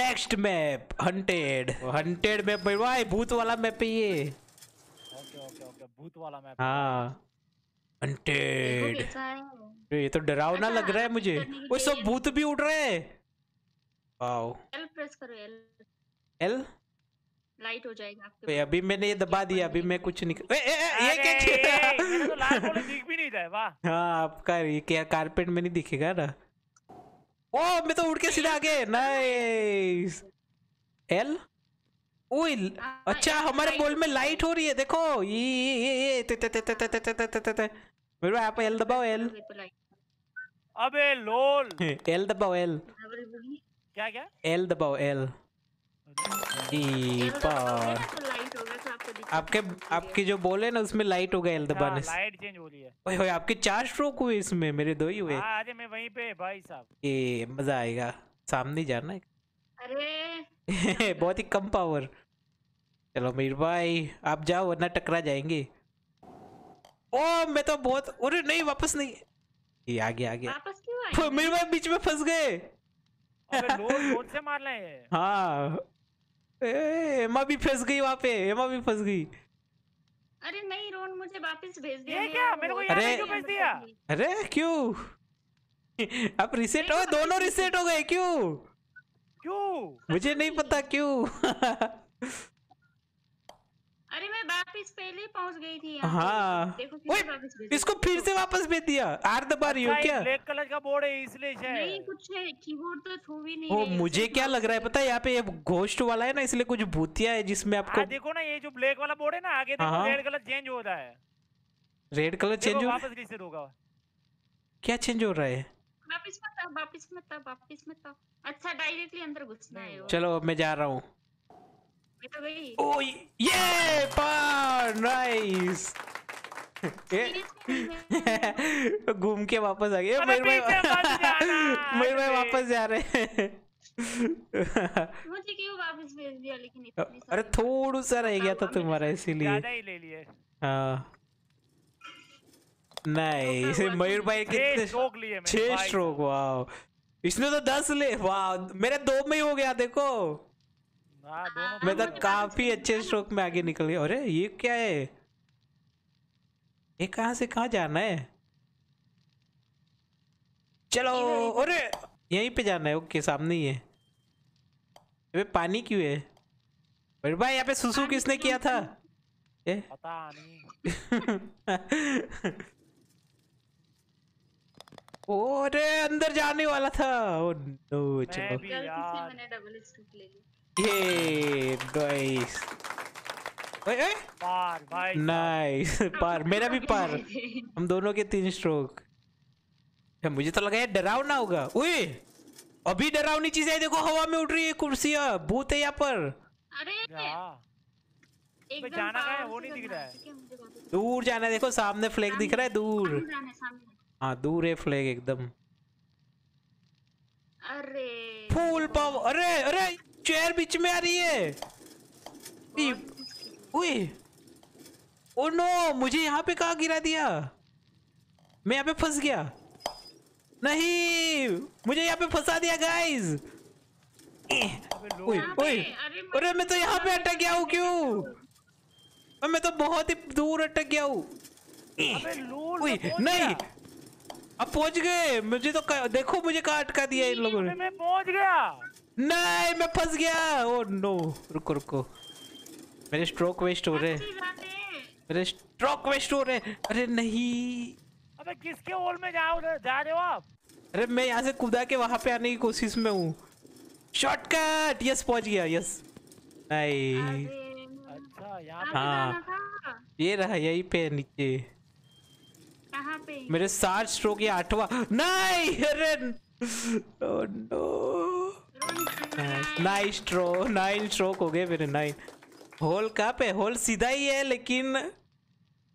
Next map haunted haunted map भाई भाई भूत वाला मैप है ये ओके ओके ओके भूत वाला मैप हां हंटेड ये तो डरावना अच्छा, लग रहा है मुझे ओ सब भूत भी उड़ रहे हैं वाओ एल प्रेस करो एल एल लाइट हो जाएगा आपके अभी मैंने ये दबा दिया अभी मैं तो। कुछ नहीं ए, ए, ये क्या किया तो लाल दिख भी नहीं रहा है वाह हां आपका ये क्या कारपेट में नहीं दिखेगा ना ओ मैं तो उड़ के सीधा आगे नाइस एल ओइल अच्छा हमारे बॉल में लाइट हो रही है देखो ये ये ते ते ते ते ते ते ते ते मेरे आप एल दबाओ एल अबे लोल एल दबाओ एल क्या क्या एल दबाओ एल दीपार आपके आपके जो बोले ना उसमें लाइट हो गया हाँ, लाइट चेंज हो रही है ओए आपके चार स्ट्रोक हुए इसमें मेरे दो ही हुए हाँ, अरे मैं वहीं पे भाई साहब ये मजा आएगा सामने जाना है अरे बहुत ही कम पावर चलो मीर भाई आप जाओ वरना टकरा जाएंगे ओ मैं तो बहुत अरे नहीं वापस नहीं ये आ गया आ गया वापस क्यों आए मीर भाई बीच में फंस गए अबे लोड से मार रहे हैं हां हेमा भी फंस गई वहां पे हेमा भी फंस गई अरे नहीं रोन मुझे वापस भेज दिया ये क्या मेरे को अरे क्यों भेज दिया अरे क्यों अब रिसेट हो दोनों रिसेट हो गए क्यों क्यों मुझे नहीं पता क्यों वापस पहले पहुंच गई थी हाँ देखो इसको फिर से वापस भेज दिया आर दबा रही हो अच्छा, क्या ब्लैक कलर का बोर्ड है इसलिए नहीं कुछ है कीबोर्ड तो छू भी नहीं ओ मुझे क्या लग रहा है पता है यहाँ पे ये घोस्ट वाला है ना इसलिए कुछ भूतिया है जिसमें आपको हाँ, देखो ना ये जो ब्लैक वाला बोर्ड है ना आगे रेड कलर चेंज हो रहा है रेड कलर चेंज होगा क्या चेंज हो रहा है वापस मत वापस मत वापस मत अच्छा डायरेक्टली अंदर घुसना है चलो मैं जा रहा हूँ तो गई ओ ये नाइस घूम के वापस आ गए मयूर भाई मयूर भाई वापस जा रहे मुझे क्यों वापस भेज दिया लेकिन अरे थोड़ा सा रह गया था तुम्हारा इसीलिए नहीं ही हाँ। मयूर भाई कितने स्ट्रोक लिए छह स्ट्रोक वाह इसने तो दस ले वाह मेरे दो में ही हो गया देखो मैं हाँ, हाँ, तो मतलब काफी अच्छे स्ट्रोक में आगे निकल गया अरे ये क्या है ये कहाँ से कहाँ जाना है चलो अरे यहीं पे जाना है ओके सामने ही है अबे पानी क्यों है अरे भाई यहाँ पे सुसु किसने किया था ए? पता नहीं अरे अंदर जाने वाला था ओ नो चलो मैंने डबल स्टूप ले ली गाइस ओए पार भाई नाइस पार मेरा भी पार हम दोनों के तीन स्ट्रोक मुझे तो लगा यार डरावना होगा ओए अभी डरावनी चीज है देखो हवा में उठ रही है कुर्सियां भूत है यहाँ पर अरे जाना है वो नहीं दिख रहा है दूर जाना है देखो सामने फ्लैग दिख रहा है दूर हाँ दूर है फ्लैग एकदम अरे फुल पावर अरे अरे चेयर बीच में आ रही है उई ओ नो मुझे यहाँ पे कहा गिरा दिया मैं यहाँ पे फंस गया नहीं मुझे यहाँ पे फंसा दिया गाइस अरे मैं तो यहाँ पे अटक गया हूँ क्यों मैं तो बहुत ही दूर अटक गया हूँ नहीं अब पहुंच गए मुझे तो देखो मुझे कहा अटका दिया इन लोगों ने मैं पहुंच गया नहीं मैं फंस गया ओ oh, नो रुको रुको मेरे स्ट्रोक वेस्ट हो रहे मेरे स्ट्रोक वेस्ट हो रहे अरे नहीं अबे किसके होल में जाओ जा रहे हो आप अरे मैं यहाँ से कूदा के वहां पे आने की कोशिश में हूँ शॉर्टकट यस पहुंच गया यस नहीं अच्छा हाँ ये रहा यही पे नीचे पे मेरे सात स्ट्रोक ये आठवा नहीं अरे oh no oh, nice throw nine stroke हो गए मेरे नाइन होल कहाँ पे होल सीधा ही है लेकिन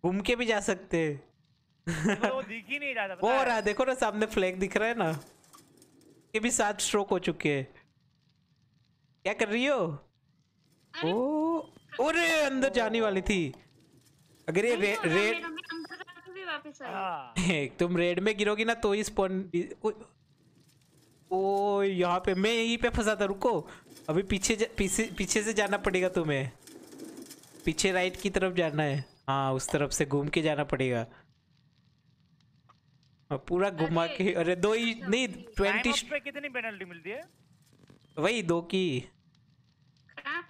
घूम के भी जा सकते वो दिख ही नहीं रहा वो रहा देखो ना सामने फ्लैग दिख रहा है ना ये भी सात स्ट्रोक हो चुके हैं क्या कर रही हो ओ अरे अंदर जाने वाली थी अगर ये रे, रेड एक हाँ। तुम रेड में गिरोगी ना तो ही स्पॉन ओ यहाँ पे मैं यहीं पे फंसा था रुको अभी पीछे जा, पीछे पीछे से जाना पड़ेगा तुम्हें पीछे राइट की तरफ जाना है हाँ उस तरफ से घूम के जाना पड़ेगा पूरा घुमा के अरे दो ही अच्छा, नहीं ट्वेंटी अच्छा, अच्छा। कितनी पेनल्टी मिलती है वही दो की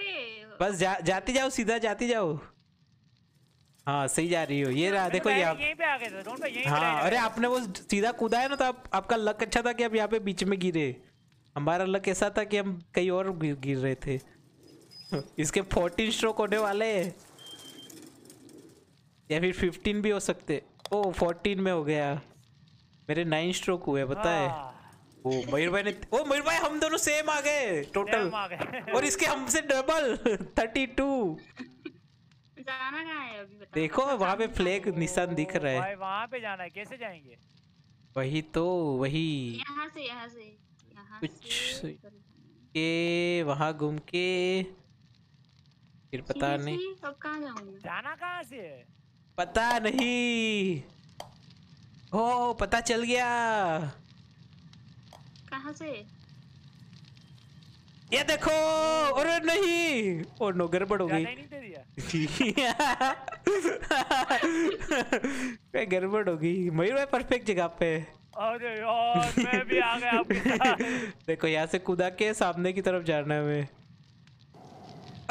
पे बस जा, जाती जाओ सीधा जाती जाओ हाँ सही जा रही हो ये हाँ, रहा देखो ये आप हाँ अरे आपने वो सीधा कूदा है ना तो आप, आपका लक अच्छा था कि आप यहाँ पे बीच में गिरे हमारा लक ऐसा था कि हम कहीं और गिर रहे थे इसके फोर्टीन स्ट्रोक होने वाले हैं या फिर फिफ्टीन भी हो सकते ओ फोर्टीन में हो गया मेरे नाइन स्ट्रोक हुए बताए हाँ। ओ मयूर भाई ने ओ मयूर भाई हम दोनों सेम आ गए टोटल और इसके हमसे डबल थर्टी टू जाना कहाँ है अभी बता देखो अच्छा, वहाँ पे फ्लैग निशान दिख रहा है भाई वहाँ पे जाना है कैसे जाएंगे वही तो वही यहाँ से यहाँ से यहाँ कुछ के वहाँ घूम के फिर पता नहीं अब कहाँ जाऊँगी जाना कहाँ से पता नहीं हो पता चल गया कहाँ से ये देखो और नहीं और नो गड़बड़ हो गई गड़बड़ हो गई मयूर भाई परफेक्ट जगह पे अरे यार मैं भी आ गया देखो यहाँ से कूदा के सामने की तरफ जा रहे हमें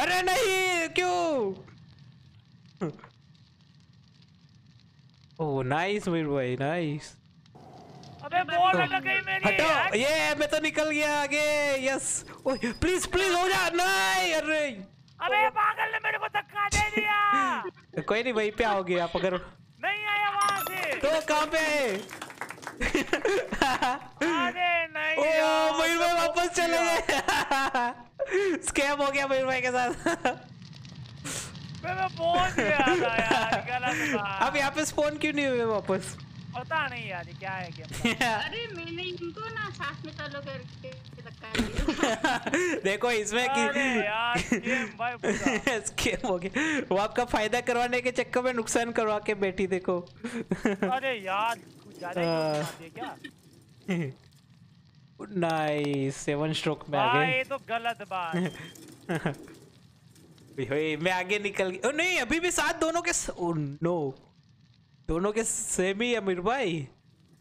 अरे नहीं क्यों ओ नाइस मयूर भाई नाइस अबे बॉल हटो ये मैं तो निकल गया आगे यस प्लीज प्लीज हो जा नहीं अरे अबे पागल ने मेरे को धक्का दे दिया कोई नहीं वहीं पे आओगे आप अगर नहीं आया वहां से तो कहां पे अरे नहीं ओ मयूर भाई वापस चले गए स्कैम हो गया मयूर भाई के साथ मैं पहुंच गया यार गलत बात अब यहां पे स्पॉन क्यों नहीं हुए वापस पता नहीं यार क्या है गेम अरे मैंने इनको ना साथ में चलो करके देखो इसमें कि स्केम हो गया वो आपका फायदा करवाने के चक्कर में नुकसान करवा के बैठी देखो अरे यार हाँ। क्या नाइस सेवन स्ट्रोक में आ हाँ, गए ये तो गलत बात मैं आगे निकल गया नहीं अभी भी साथ दोनों के स... ओ, नो दोनों के सेम ही अमीर भाई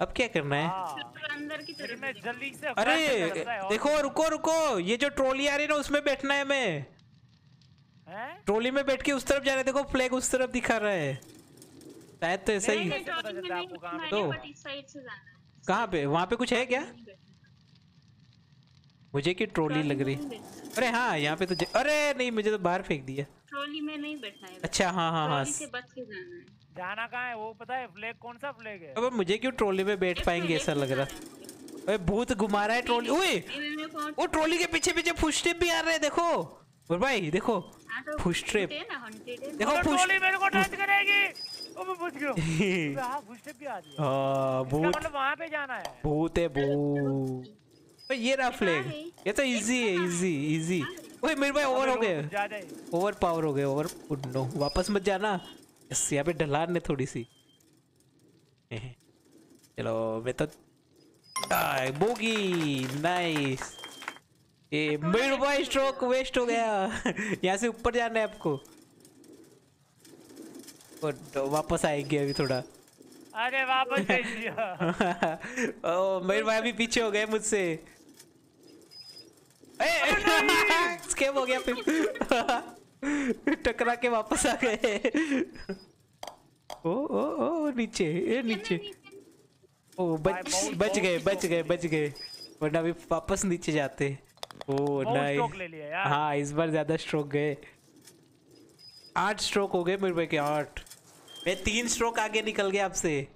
अब क्या करना है हाँ। अंदर की तरफ जल्दी से अरे देखो रुको रुको ये जो ट्रॉली आ रही है ना उसमें बैठना है हमें ट्रॉली में बैठ के उस तरफ जा रहे देखो फ्लैग उस तरफ दिखा रहा है शायद तो ऐसा ही तो कहाँ पे वहाँ पे कुछ है क्या मुझे की ट्रॉली लग रही अरे हाँ यहाँ पे तो अरे नहीं मुझे तो बाहर फेंक दिया ट्रॉली में नहीं बैठना है अच्छा हाँ हाँ हाँ जाना कहाँ है वो पता है फ्लैग कौन सा फ्लैग है अब मुझे क्यों ट्रॉली में बैठ पाएंगे ऐसा लग रहा अरे भूत घुमा रहा है ट्रॉली ओए वो ट्रॉली के पीछे पीछे फुस्टेप भी आ रहे हैं देखो और भाई देखो फुटस्टेप हाँ, तो देखो ट्रॉली तो मेरे को टच करेगी ओ मैं बच गया हां फुस्टेप भी आ रही है हां भूत मतलब वहां पे जाना है भूत है भूत ये रहा फ्लैग ये तो इजी है इजी इजी ओए मेरे भाई ओवर हो गए ओवर पावर हो गए ओवर नो वापस मत जाना यहाँ पे ढलान ने थोड़ी सी चलो मैं तो बोगी नाइस ये मिड बॉय स्ट्रोक वेस्ट हो गया यहाँ से ऊपर जाना है आपको और तो वापस आएगी अभी थोड़ा अरे वापस ओ मेरे भाई भी पीछे हो गए मुझसे स्केम हो गया फिर टकरा के वापस आ गए ओ ओ ओ नीचे ये नीचे ओ बच बच गए बच गए बच गए वरना अभी वापस नीचे जाते ओ नाइस हाँ इस बार ज्यादा स्ट्रोक गए आठ स्ट्रोक हो गए मेरे भाई के आठ मैं तीन स्ट्रोक आगे निकल गया आपसे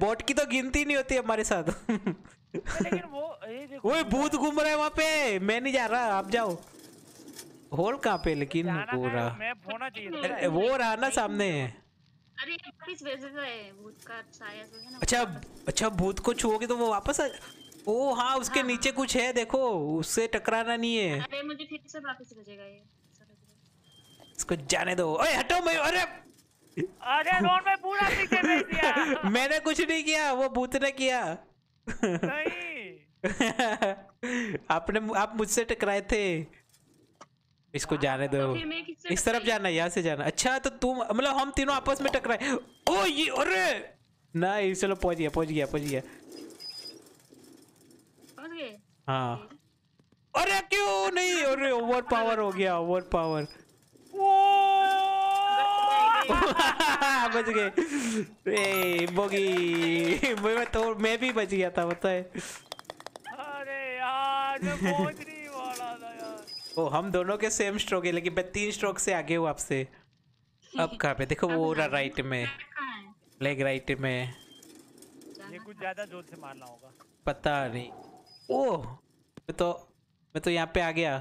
बॉट की तो गिनती नहीं होती हमारे साथ लेकिन वो ये देखो भूत घूम रहा है वहां पे मैं नहीं जा रहा आप जाओ होल कहाँ पे लेकिन वो रहा वो रहा ना सामने अरे किस वजह से भूत का साया से है ना अच्छा अच्छा भूत को छुओगे तो वो वापस आ ओ हाँ उसके हाँ। नीचे कुछ है देखो उससे टकराना नहीं है अरे मुझे फिर से वापस भेजेगा ये इसको जाने दो ओए हटो मैं अरे अरे रोड में पूरा पीछे भेज दिया मैंने कुछ नहीं किया वो भूत ने किया नहीं आपने आप मुझसे टकराए थे इसको हाँ, जाने दो तो इस तरफ जाना यहाँ से जाना अच्छा तो तुम मतलब हम तीनों आपस में टकराए ओ ये अरे ना ये चलो पहुंच गया पहुंच गया पहुंच गया हाँ अरे क्यों नहीं अच्छा, अरे ओवर अच्छा, पावर हो अच्छा। गया ओवर पावर बच गए ए बोगी मैं तो मैं भी बच गया था बताए अरे यार ओ हम दोनों के सेम स्ट्रोक है लेकिन मैं तीन स्ट्रोक से आगे हूँ आपसे अब कहाँ पे देखो वो रहा राइट में लेग राइट में ये कुछ ज्यादा जोर से मारना होगा पता नहीं ओ मैं तो मैं तो यहाँ पे आ गया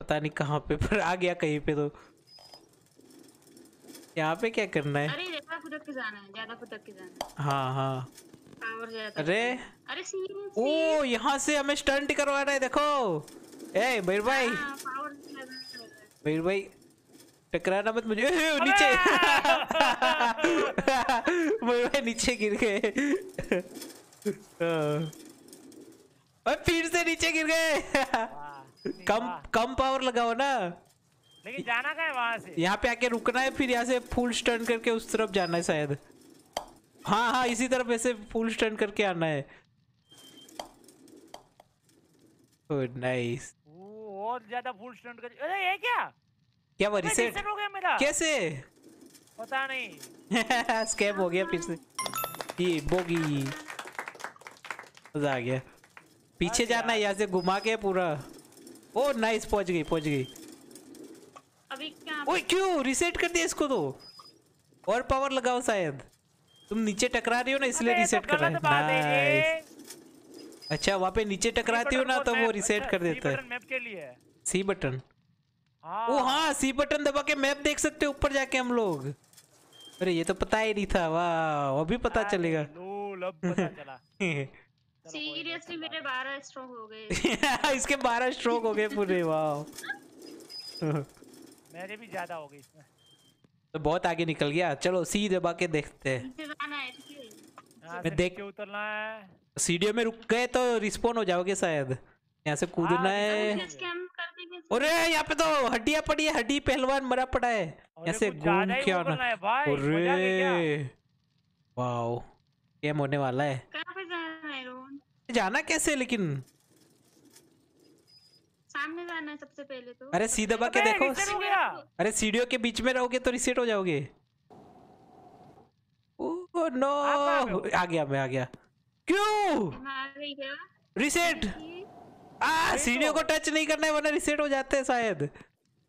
पता नहीं कहाँ पे पर आ गया कहीं पे तो यहाँ पे क्या करना है अरे ज्यादा के जाना है ज्यादा खुदक के जाना है हाँ हाँ अरे अरे ओ यहाँ से हमें स्टंट करवाना है देखो ए मयूर भाई हाँ, मयूर भाई टकराना मत मुझे नीचे मयूर भाई नीचे गिर गए हाँ। फिर से नीचे गिर गए कम कम पावर लगाओ ना लेकिन जाना का है वहां से यहाँ पे आके रुकना है फिर यहाँ से फुल स्टर्न करके उस तरफ जाना है शायद हाँ हाँ इसी तरफ ऐसे फुल स्टर्न करके आना है ओह नाइस बहुत ज्यादा फुल स्टंट कर अरे ये क्या क्या वो हो गया मेरा कैसे पता नहीं स्कैम हो गया फिर से ये बोगी मजा आ गया पीछे जाना है यहाँ से घुमा के पूरा ओ नाइस पहुंच गई पहुंच गई अभी क्या ओए क्यों रिसेट कर दिया इसको तो और पावर लगाओ शायद तुम नीचे टकरा रही हो ना इसलिए रिसेट तो कर रहा है नाइस अच्छा वहाँ पे नीचे टकराती हो ना तो वो रिसेट अच्छा, कर देता है मैप के लिए सी बटन हाँ। ओ हाँ सी बटन दबा के मैप देख सकते हो ऊपर जाके हम लोग अरे ये तो पता ही नहीं था वाह अभी पता चलेगा सीरियसली मेरे बारह स्ट्रोक हो गए इसके बारह स्ट्रोक हो गए पूरे वाह मेरे भी ज्यादा हो गए इसमें तो बहुत आगे निकल गया चलो सी दबा के देखते हैं मैं देख के उतरना है सीडीओ में रुक गए तो रिस्पोन हो जाओगे शायद यहाँ से कूदना हाँ, है अरे यहाँ पे तो हड्डिया पड़ी है हड्डी पहलवान मरा पड़ा है यहाँ से घूम क्या अरे वाओ गेम होने वाला है जाना कैसे लेकिन सामने जाना है सबसे पहले तो अरे सी दबा के देखो अरे सीढ़ियों के बीच में रहोगे तो रिसेट हो जाओगे ओ नो आ गया मैं आ गया क्यों रिसेट आ सीढ़ियों को टच नहीं करना है वरना रिसेट हो जाते हैं शायद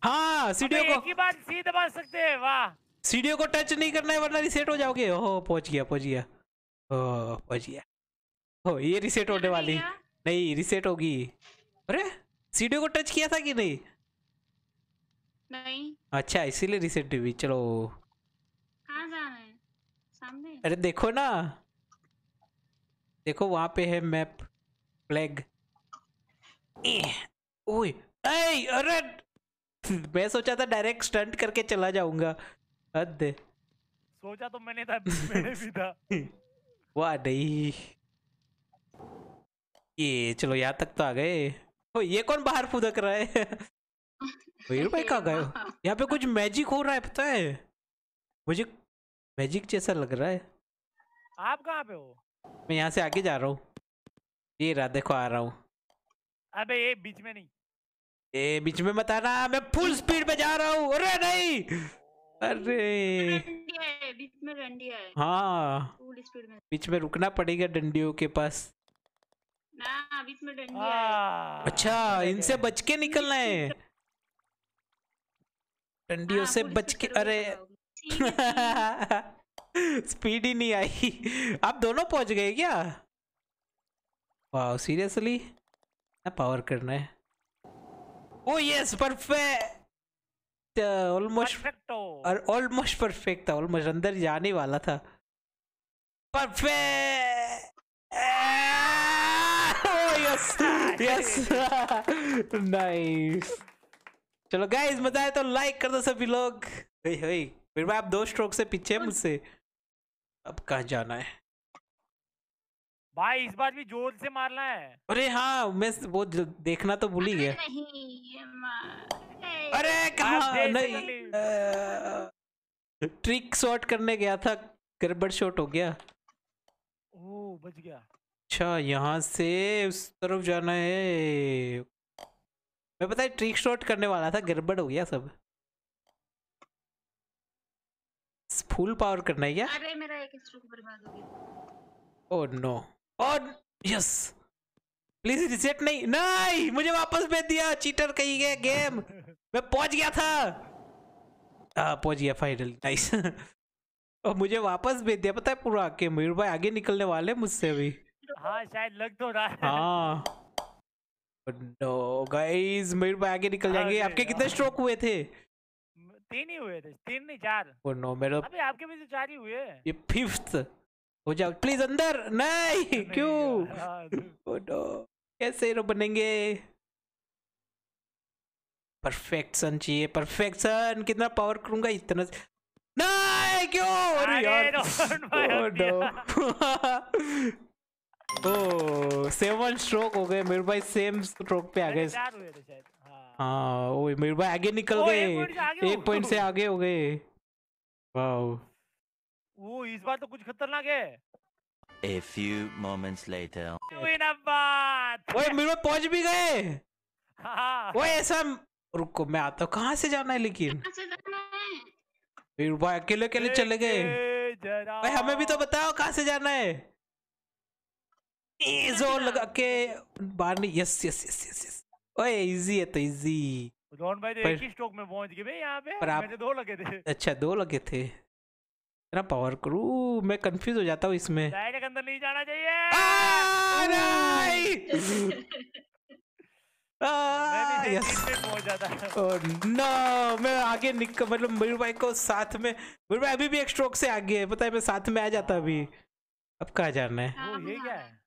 हाँ सीढ़ियों को दबा सकते हैं वाह सीढ़ियों को टच नहीं करना है वरना रिसेट हो जाओगे ओह पहुंच गया पहुंच गया ओ पहुंच गया ओ ये रिसेट होने वाली नहीं रिसेट होगी अरे सीढ़ियों को टच किया था कि नहीं नहीं अच्छा इसीलिए रिसेट हुई चलो कहाँ जाना है सामने अरे देखो ना देखो वहां पे है मैप फ्लैग अरे मैं सोचा था डायरेक्ट स्टंट करके चला जाऊंगा हद सोचा तो मैंने था मैंने भी था वाह नहीं ये चलो यहाँ तक तो आ गए ओ ये कौन बाहर फुदक रहा है वीर भाई कहा गए यहाँ पे कुछ मैजिक हो रहा है पता है मुझे मैजिक जैसा लग रहा है आप कहाँ पे हो मैं यहाँ से आगे जा रहा हूँ ये रहा देखो आ रहा हूँ अबे ये बीच में नहीं ये बीच में मत आना मैं फुल स्पीड में जा रहा हूँ अरे नहीं अरे बीच में डंडिया है हाँ फुल स्पीड में बीच में रुकना पड़ेगा डंडियों के पास ना बीच में डंडिया है हाँ। अच्छा इनसे बच के निकलना है डंडियों हाँ, से बच के अरे स्पीड ही नहीं आई आप दोनों पहुंच गए क्या वाह सीरियसली ना पावर करना है ओ यस परफेक्ट ऑलमोस्ट और ऑलमोस्ट परफेक्ट था ऑलमोस्ट अंदर जाने वाला था परफेक्ट यस नाइस चलो गाइस मजा आए तो लाइक कर दो सभी लोग फिर भाई आप दो स्ट्रोक से पीछे मुझसे अब कहा जाना है भाई इस बार भी जोर से मारना है अरे हाँ मैं वो देखना तो भूल ही गया अरे कहा नहीं ट्रिक शॉट करने गया था गड़बड़ शॉट हो गया ओ बच गया अच्छा यहाँ से उस तरफ जाना है मैं पता है ट्रिक शॉट करने वाला था गड़बड़ हो गया सब फुल पावर करना है क्या अरे मेरा एक स्ट्रोक बर्बाद हो गया ओह नो और यस प्लीज रिसेट नहीं नहीं मुझे वापस भेज दिया चीटर कही गया गेम मैं पहुंच गया था आ, पहुंच गया फाइनल नाइस और मुझे वापस भेज दिया पता है पूरा के मयूर भाई आगे निकलने वाले मुझसे अभी हाँ शायद लग तो रहा है हाँ नो गाइस मयूर भाई आगे निकल जाएंगे आपके कितने स्ट्रोक हुए थे तीन ही हुए थे तीन नहीं चार वो नो मेरे अबे आपके भी तो चार ही हुए ये फिफ्थ हो जाओ प्लीज अंदर नहीं, नहीं क्यों ओ नो हाँ, तो- तो, कैसे रो बनेंगे परफेक्शन चाहिए परफेक्शन कितना पावर करूंगा इतना स... नहीं क्यों अरे यार ओ नो तो। ओ सेवन स्ट्रोक हो गए मेरे भाई सेम स्ट्रोक पे आ गए हाँ वो मेरे भाई आगे निकल गए एक पॉइंट से आगे हो गए वाव वो इस बार तो कुछ खतरनाक है A few moments later. Win a bat. ओए मेरे पहुंच भी गए हाँ। ओए ऐसा रुको मैं आता हूँ कहाँ से जाना है लेकिन मेरे भाई अकेले अकेले चले गए भाई हमें भी तो बताओ कहाँ से जाना है ए जोर लगा के बाहर नहीं yes yes yes yes yes ओए इजी है तो इजी रोहन भाई तो पर... एक ही स्ट्रोक में पहुंच गए भाई यहां पे पर आप... दो लगे थे अच्छा दो लगे थे इतना पावर करू मैं कंफ्यूज हो जाता हूँ इसमें डायरेक्ट अंदर नहीं जाना चाहिए नो मैं आगे निक मतलब मीर भाई को साथ में मीर भाई अभी भी एक स्ट्रोक से आगे है पता है मैं साथ में आ जाता हाँ। अभी अब कहाँ जाना है वो हाँ, ये क्या है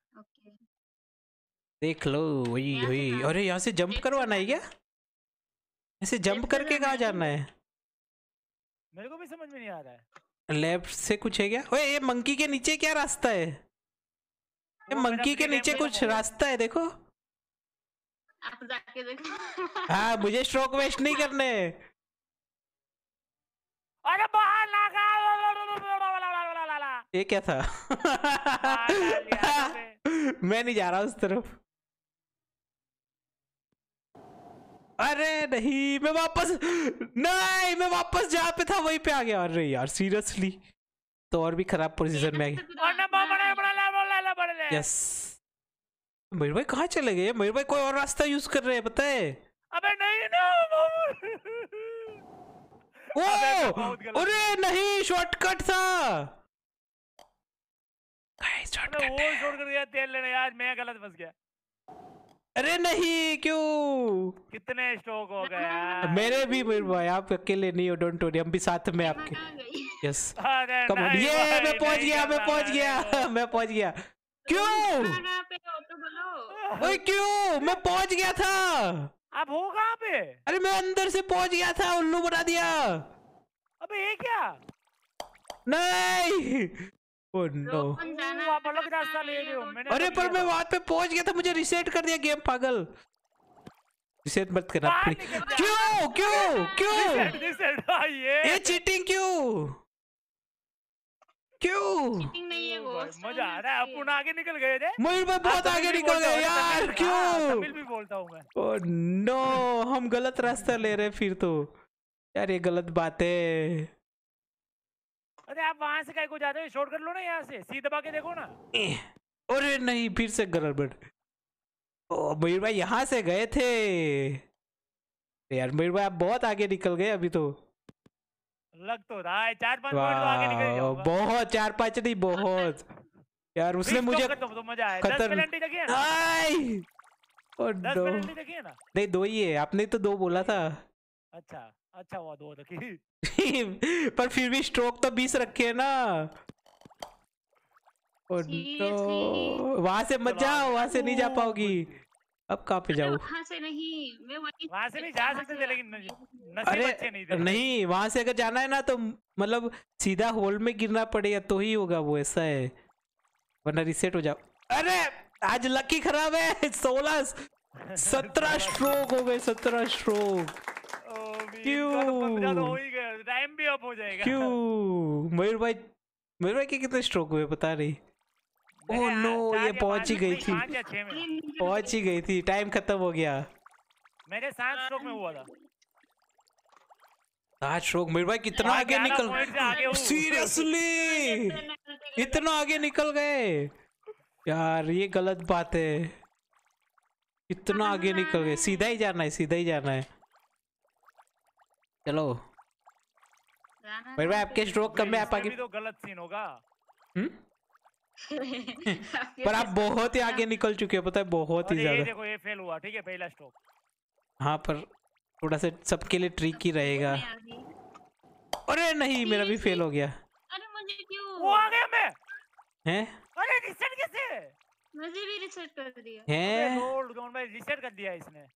देख लो वही वही अरे यहाँ से जंप करवाना है क्या ऐसे जंप करके कहा जाना है मेरे को भी समझ में नहीं आ रहा है लेफ्ट से कुछ है क्या ओए ये मंकी के नीचे क्या रास्ता है ये मंकी के नीचे कुछ रास्ता है देखो हाँ मुझे स्ट्रोक वेस्ट नहीं करने अरे बाहर ना ये क्या था मैं नहीं जा रहा उस तरफ अरे नहीं मैं वापस नहीं मैं वापस जहाँ पे था वहीं पे आ गया अरे यार सीरियसली तो और भी खराब पोजीशन में आ गया यस मयूर भाई कहाँ चले गए मयूर भाई कोई और रास्ता यूज कर रहे हैं पता है अबे नहीं ना ओ अरे नहीं शॉर्टकट था गाइस शॉर्टकट वो छोड़ कर गया तेल लेने यार मैं गलत फंस गया अरे नहीं क्यों कितने स्ट्रोक हो गए मेरे भी मेरे भाई आप अकेले नहीं हो डोंट वरी हम भी साथ में आपके यस कम ऑन ये मैं पहुंच गया मैं पहुंच गया मैं पहुंच गया क्यों तो ओए क्यों मैं पहुंच गया था अब हो कहां पे अरे मैं अंदर से पहुंच गया था उल्लू बना दिया अबे ये क्या नहीं Oh, no. अरे तो पर मैं वहां पे पहुंच गया था मुझे रिसेट कर दिया गेम पागल रिसेट मत करना क्यों क्यों क्यों हाँ, ये चीटिंग क्यों क्यों चीटिंग नहीं है वो मजा आ रहा है अपन आगे निकल गए थे मयूर बहुत हाँ, आगे निकल गए यार हाँ, क्यों भी बोलता हूं मैं ओ नो हम गलत रास्ता ले रहे फिर तो यार ये गलत बात है अरे आप वहां से कहीं को जाते हो शॉर्ट कर लो ना यहाँ से सी दबा के देखो ना अरे नहीं फिर से गड़बड़ मयूर भाई यहाँ से गए थे यार मयूर भाई आप बहुत आगे निकल गए अभी तो लग तो रहा है चार पांच मिनट तो आगे निकल जाऊंगा बहुत चार पांच नहीं बहुत यार उसने मुझे तो खतर... और नहीं दो ही है आपने तो दो बोला था अच्छा अच्छा हुआ दो रखी पर फिर भी स्ट्रोक तो बीस रखे है ना और तो वहां से मत जाओ वहां से नहीं जा पाओगी अब कहा पे जाओ वहाँ से नहीं वहां से नहीं जा सकते थे लेकिन अरे नहीं, नहीं वहां से अगर जाना है ना तो मतलब सीधा होल में गिरना पड़ेगा तो ही होगा वो ऐसा है वरना रिसेट हो जाओ अरे आज लकी खराब है सोलह सत्रह स्ट्रोक हो गए सत्रह स्ट्रोक टाइम भी अप हो जाएगा क्यों मयूर भाई मयूर भाई के कितने स्ट्रोक हुए बता रही ओह नो ये पहुंच ही गई थी पहुंच ही गई थी टाइम खत्म हो गया मेरे सात स्ट्रोक में हुआ था स्ट्रोक मयूर भाई कितना आगे निकल सीरियसली इतना आगे निकल गए यार ये गलत बात है इतना आगे निकल गए सीधा ही जाना है सीधा ही जाना है चलो भाई आपके स्ट्रोक कम में आप आगे तो गलत सीन होगा हम्म? पर आप बहुत ही आगे निकल चुके हो पता है बहुत ही ज्यादा देखो ये फेल हुआ ठीक है पहला स्ट्रोक हाँ पर थोड़ा सा सबके लिए ट्रिक ही रहेगा अरे नहीं मेरा भी फेल हो गया अरे मुझे क्यों वो आ गया मैं हैं अरे रिसेट कैसे मुझे भी रिसेट कर दिया हैं डोंट डोंट भाई रिसेट कर दिया इसने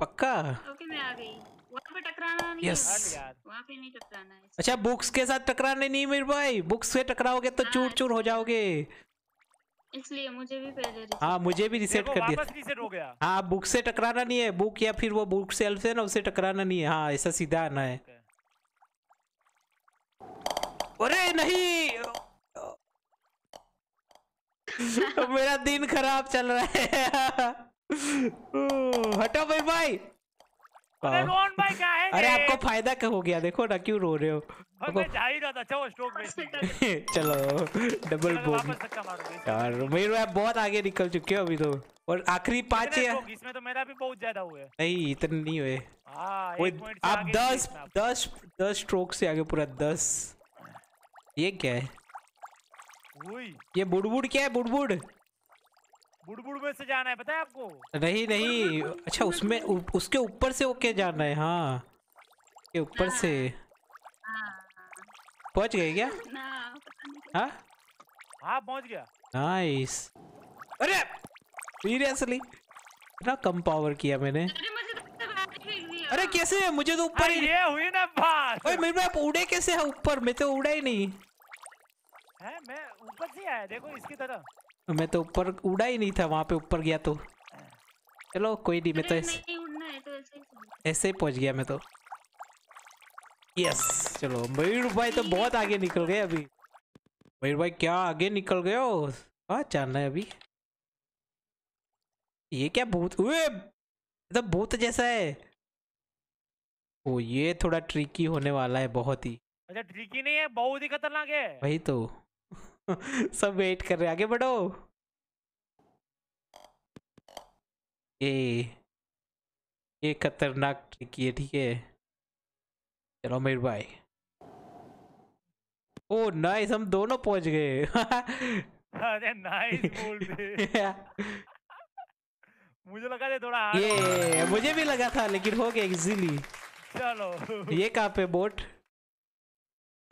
पक्का ओके मैं आ गई वहां पे टकराना नहीं यस वहां पे नहीं टकराना है अच्छा बुक्स के साथ टकराने नहीं मेरे भाई बुक्स से टकराओगे तो हाँ। चूर चूर हो जाओगे इसलिए मुझे भी पहले हाँ मुझे भी रिसेट कर दिया रिसेट हो गया हाँ बुक से टकराना नहीं है बुक या फिर वो बुक सेल्फ है ना उससे टकराना नहीं है हाँ ऐसा सीधा आना है अरे नहीं मेरा दिन खराब चल रहा है हटो भाई भाई अरे हाँ। रोन भाई क्या है अरे आपको फायदा क्या हो गया देखो ना क्यों रो रहे हो चलो डबल यार बहुत आगे निकल चुके हो अभी तो और आखिरी पांच है इसमें तो मेरा भी बहुत ज्यादा हुआ है नहीं इतने नहीं हुए हाँ, आप दस दस दस स्ट्रोक से आगे पूरा दस ये क्या है ये बुड़बुड़ क्या है बुड़बुड़ बुड़बुड़ में से जाना है पता है आपको नहीं नहीं अच्छा उसमें उसके ऊपर से ओके जाना है हाँ के ऊपर से पहुंच गए क्या हाँ हाँ पहुंच गया नाइस अरे सीरियसली इतना कम पावर किया मैंने अरे तो कैसे है मुझे तो ऊपर ही ये हुई ना बात ओए मेरे आप उड़े कैसे है ऊपर मैं तो उड़ा ही नहीं है मैं ऊपर से आया देखो इसकी तरह मैं तो ऊपर उड़ा ही नहीं था वहां पे ऊपर गया तो चलो कोई नहीं मैं तो ऐसे तो ऐसे ही पहुंच गया मैं तो यस चलो मयूर भाई तो बहुत आगे निकल गए अभी मयूर भाई क्या आगे निकल गए हो कहा चलना है अभी ये क्या भूत हुए तो भूत जैसा है ओ ये थोड़ा ट्रिकी होने वाला है बहुत ही अच्छा ट्रिकी नहीं है बहुत ही खतरनाक है वही तो सब वेट कर रहे आगे बढ़ो ये ये खतरनाक ट्रिक है ठीक है चलो मेरे भाई ओ नाइस हम दोनों पहुंच गए अरे नाइस बोल दे मुझे लगा था थोड़ा ये मुझे भी लगा था लेकिन हो गया इजीली चलो ये कहाँ पे बोट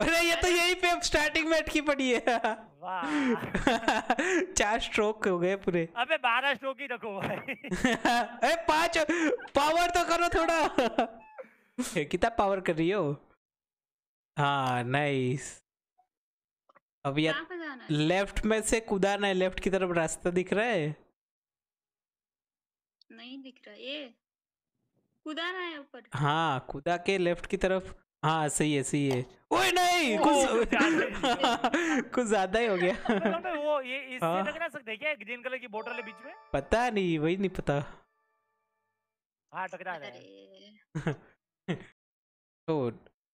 अरे ये तो यही पे स्टार्टिंग में अटकी पड़ी है चार स्ट्रोक हो गए पूरे अबे बारह स्ट्रोक ही रखो भाई अरे पांच पावर तो करो थोड़ा कितना पावर कर रही हो हाँ नाइस अब यार लेफ्ट में से कूदा है लेफ्ट की तरफ रास्ता दिख रहा है नहीं दिख रहा ये ना है ऊपर हाँ कूदा के लेफ्ट की तरफ हाँ सही है सही है ओए नहीं कुछ कुछ ज्यादा ही हो गया तो वो ये इससे हाँ? ना सकते क्या ग्रीन कलर की बोतल है बीच में पता नहीं वही नहीं पता हाँ टकरा रहा है तो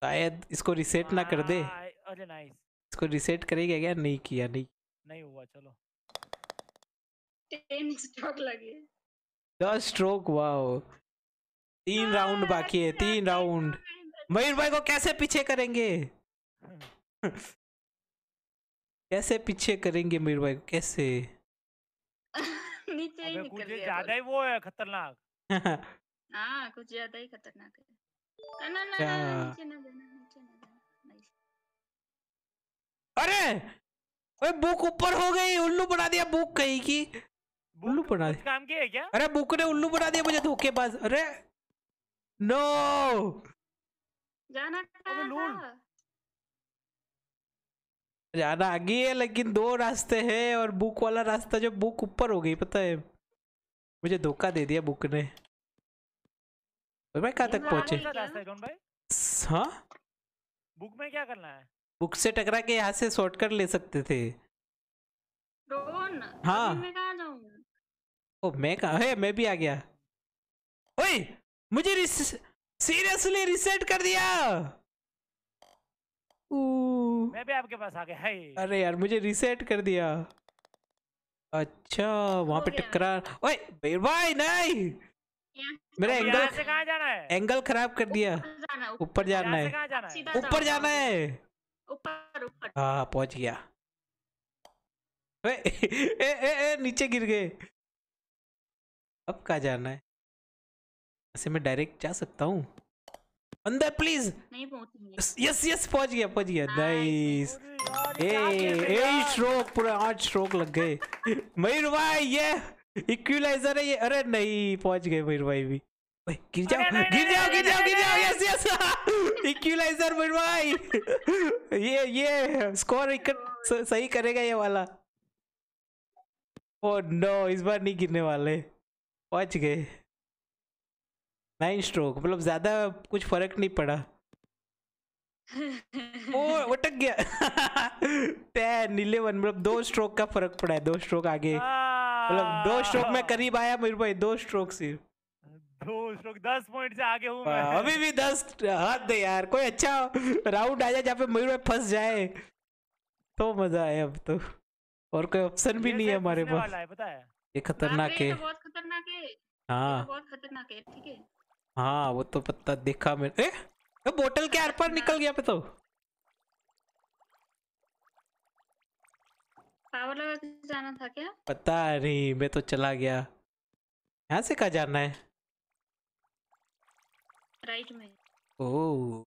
शायद इसको रिसेट ना कर दे अरे नाइस इसको रिसेट करेगा क्या नहीं किया नहीं नहीं हुआ चलो टेन स्ट्रोक लगे दस स्ट्रोक वाओ तीन राउंड हाँ, बाकी है तीन राउंड मयूर भाई को कैसे पीछे करेंगे कैसे पीछे करेंगे मयूर भाई को कैसे नीचे ही निकल गया ज्यादा ही वो है खतरनाक हाँ, कुछ ज्यादा ही खतरनाक है अच्छा। अरे बुक ऊपर हो गई उल्लू बना दिया बुक कहीं की उल्लू बना दिया काम की है क्या अरे बुक ने उल्लू बना दिया मुझे धोखेबाज अरे नो जाना कहाँ जाना आगे है लेकिन दो रास्ते हैं और बुक वाला रास्ता जो बुक ऊपर हो गई पता है मुझे धोखा दे दिया बुक ने तो भाई तक पहुंचे हाँ बुक में क्या करना है बुक से टकरा के यहाँ से शॉर्ट कर ले सकते थे हाँ मैं मैं कहा है मैं भी आ गया ओए मुझे रिस... सीरियसली रिसेट कर दिया मैं भी आपके पास आ गया है अरे यार मुझे रिसेट कर दिया अच्छा वहां पे टकरा ओए भाई नहीं मेरा एंगल से कहां जाना है एंगल खराब कर दिया ऊपर जाना है ऊपर जाना है ऊपर ऊपर हां पहुंच गया ए, ए, ए, ए, नीचे गिर गए अब कहा जाना है ऐसे मैं डायरेक्ट जा सकता हूँ अंदर प्लीज नहीं पहुंचेंगे यस यस पहुंच गया पहुंच गया नाइस ए ए स्ट्रोक पूरा आठ स्ट्रोक लग गए मयूर भाई ये इक्विलाइजर है ये अरे नहीं पहुंच गए मयूर भाई भी भाई गिर जाओ गिर जाओ गिर जाओ गिर जाओ यस यस इक्विलाइजर मयूर भाई ये ये स्कोर सही करेगा ये वाला ओह oh, नो इस बार नहीं गिरने वाले पहुंच गए नाइन स्ट्रोक मतलब ज्यादा कुछ फर्क नहीं पड़ा ओ उटक गया नीले वन मतलब दो स्ट्रोक का फर्क पड़ा है दो स्ट्रोक आगे मतलब दो स्ट्रोक हाँ। में करीब आया मेरे भाई दो स्ट्रोक सिर्फ दो स्ट्रोक दस पॉइंट से आगे हूँ मैं हाँ, अभी भी दस हद है यार कोई अच्छा राउंड आ जाए जहाँ पे मयूर भाई फंस जाए तो मजा आए अब तो और कोई ऑप्शन भी नहीं है हमारे पास ये खतरनाक तो है तो हाँ बहुत खतरनाक है ठीक है हाँ वो तो पत्ता देखा मेरे ए बोतल के आर पर निकल गया पे तो पावर लगा जाना था क्या पता नहीं मैं तो चला गया यहाँ से कहा जाना है राइट में ओ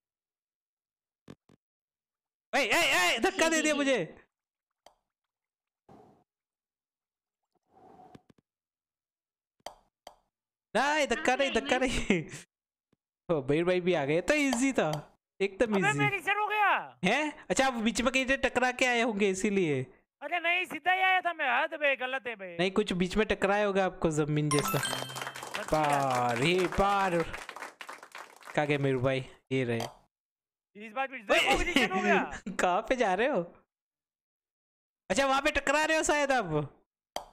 ए ए ए धक्का दे दिया मुझे हाँ, हाँ, नहीं धक्का नहीं धक्का नहीं ओ बेर भाई भी आ गए तो इजी था एकदम इजी मैं रिसेट हो गया हैं अच्छा आप बीच में कहीं से टकरा के आए होंगे इसीलिए अरे नहीं सीधा ही आया था मैं हद हाँ, बे तो गलत है बे नहीं कुछ बीच में टकराया होगा आपको जमीन जैसा पार ही पार का गया मेरे भाई ये रहे इस बार भी देखो रिसेट हो गया कहां पे जा रहे हो अच्छा वहां पे टकरा रहे हो शायद आप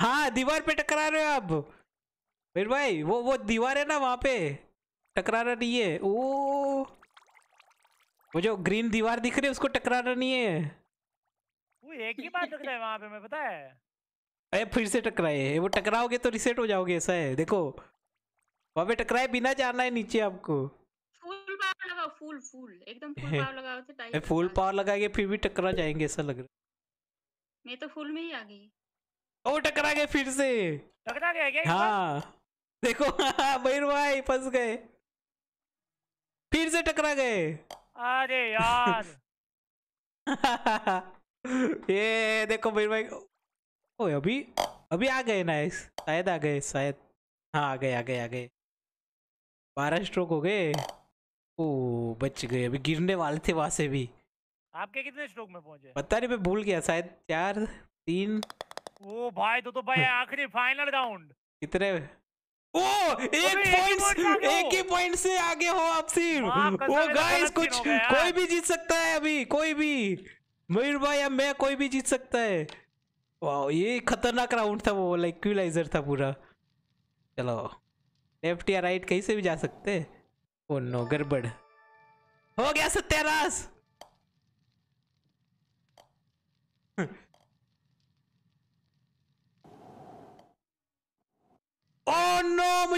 हाँ दीवार पे टकरा रहे हो आप फिर भाई वो वो दीवार है ना वहाँ पे टकराना नहीं है ओ वो जो ग्रीन दीवार दिख रही है उसको टकराना नहीं है वो एक ही बात है वहाँ पे मैं पता है अरे फिर से टकराए वो टकराओगे तो रिसेट हो जाओगे ऐसा है देखो वहाँ पे टकराए बिना जाना है नीचे आपको फुल पावर लगाओ फुल फुल एकदम फुल पावर लगाओ तो टाइम फुल पावर लगाएंगे फिर भी टकरा जाएंगे ऐसा लग रहा है मैं तो फुल में ही आ गई ओ टकरा गए फिर से टकरा गए क्या हां देखो बहन भाई फंस गए फिर से टकरा गए अरे यार ये देखो बहन भाई ओए अभी अभी आ गए ना शायद आ गए शायद हाँ आ गए आ गए आ गए बारह स्ट्रोक हो गए ओ बच गए अभी गिरने वाले थे वहां से भी आपके कितने स्ट्रोक में पहुंचे पता नहीं मैं भूल गया शायद चार तीन ओ भाई तो तो भाई आखिरी फाइनल राउंड कितने ओ एक पॉइंट एक ही पॉइंट से आगे हो आप सिर्फ वो गाइस कुछ कोई भी जीत सकता है अभी कोई भी मयूर भाई या मैं कोई भी जीत सकता है वाह ये खतरनाक राउंड था वो लाइक क्यूलाइजर था पूरा चलो लेफ्ट या राइट कहीं से भी जा सकते ओ नो गड़बड़ हो गया सत्यानाश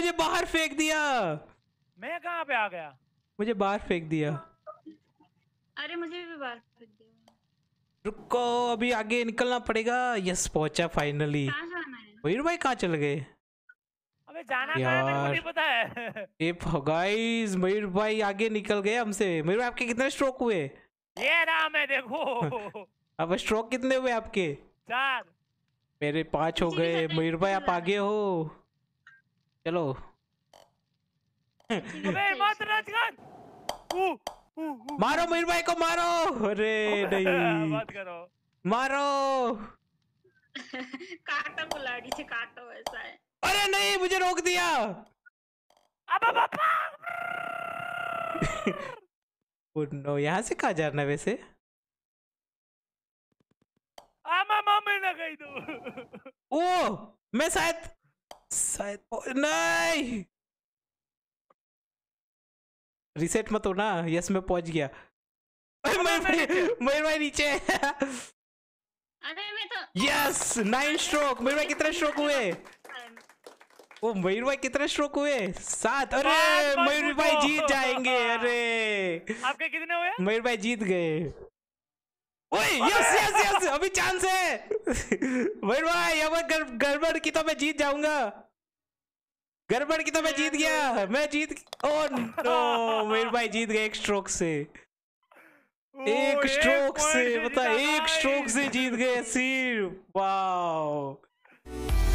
मुझे बाहर फेंक दिया मैं कहाँ पे आ गया मुझे बाहर फेंक दिया अरे मुझे भी बाहर फेंक दिया रुको अभी आगे निकलना पड़ेगा यस पहुंचा फाइनली वीर भाई कहाँ चल गए अबे जाना कहाँ मेरे नहीं पता है ए गाइस मयूर भाई आगे निकल गए हमसे मयूर भाई आपके कितने स्ट्रोक हुए ये रहा मैं देखो अब स्ट्रोक कितने हुए आपके चार मेरे पांच हो गए मयूर भाई आप आगे हो चलो मत राजगन हम्म, हम्म, हम्म। मारो मीर भाई को मारो अरे नहीं मत करो मारो काटो कुलाड़ी से काटो ऐसा है अरे नहीं मुझे रोक दिया अबे पापा नो यहां से कहा जाना वैसे आमा मामा ना गई तू ओ मैं शायद शायद नहीं रिसेट मत हो ना यस मैं पहुंच गया मेरे भाई नीचे यस नाइन स्ट्रोक मेरे भाई कितने स्ट्रोक हुए ओ मयूर भाई कितने स्ट्रोक हुए सात अरे मयूर भाई जीत जाएंगे अरे आपके कितने हुए मयूर भाई जीत गए यस यस यस अभी चांस है भाई गड़बड़ की तो मैं जीत जाऊंगा गड़बड़ की तो मैं जीत गया मैं जीत ओ नो भाई जीत गए एक स्ट्रोक से एक स्ट्रोक से बता एक स्ट्रोक से जीत गए सिर्फ वाओ